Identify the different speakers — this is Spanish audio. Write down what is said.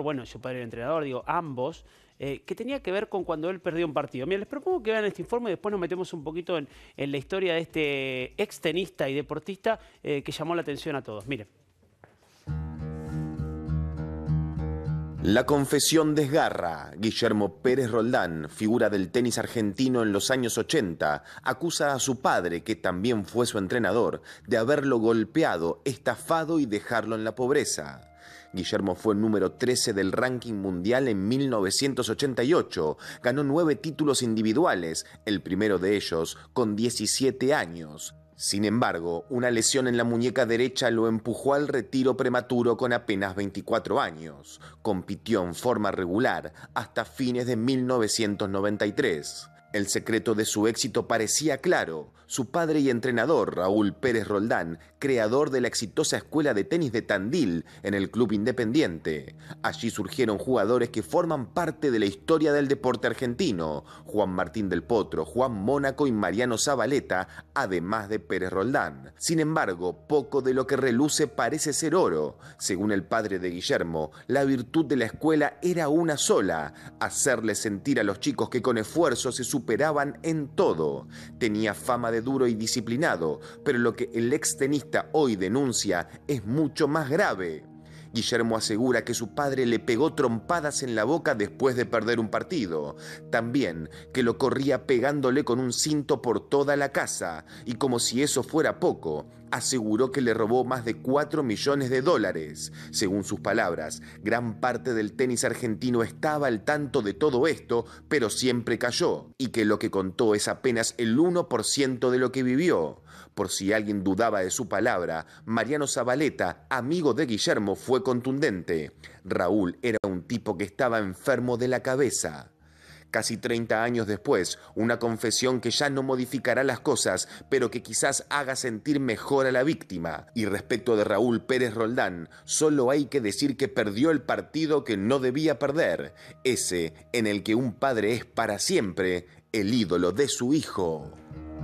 Speaker 1: bueno, su padre el entrenador, digo, ambos, eh, que tenía que ver con cuando él perdió un partido. Mira, les propongo que vean este informe y después nos metemos un poquito en, la historia de este extenista y deportista eh, que llamó la atención a todos. Miren.
Speaker 2: La confesión desgarra. Guillermo Pérez Roldán, figura del tenis argentino en los años 80, acusa a su padre, que también fue su entrenador, de haberlo golpeado, estafado y dejarlo en la pobreza. Guillermo fue número 13 del ranking mundial en 1988. Ganó nueve títulos individuales, el primero de ellos con 17 años. Sin embargo, una lesión en la muñeca derecha lo empujó al retiro prematuro con apenas 24 años. Compitió en forma regular hasta fines de 1993. El secreto de su éxito parecía claro. Su padre y entrenador, Raúl Pérez Roldán, creador de la exitosa escuela de tenis de Tandil en el Club Independiente. Allí surgieron jugadores que forman parte de la historia del deporte argentino. Juan Martín del Potro, Juan Mónaco y Mariano Zabaleta, además de Pérez Roldán. Sin embargo, poco de lo que reluce parece ser oro. Según el padre de Guillermo, la virtud de la escuela era una sola, hacerle sentir a los chicos que con esfuerzo se superaban en todo. Tenía fama de duro y disciplinado, pero lo que el extenista hoy denuncia es mucho más grave. Guillermo asegura que su padre le pegó trompadas en la boca después de perder un partido. También que lo corría pegándole con un cinto por toda la casa. Y como si eso fuera poco, aseguró que le robó más de 4 millones de dólares. Según sus palabras, gran parte del tenis argentino estaba al tanto de todo esto, pero siempre cayó, y que lo que contó es apenas el 1% de lo que vivió. Por si alguien dudaba de su palabra, Mariano Zabaleta, amigo de Guillermo, fue contundente. Raúl era un tipo que estaba enfermo de la cabeza casi 30 años después, una confesión que ya no modificará las cosas, pero que quizás haga sentir mejor a la víctima. Y respecto de Raúl Pérez Roldán, solo hay que decir que perdió el partido que no debía perder, ese en el que un padre es para siempre el ídolo de su hijo.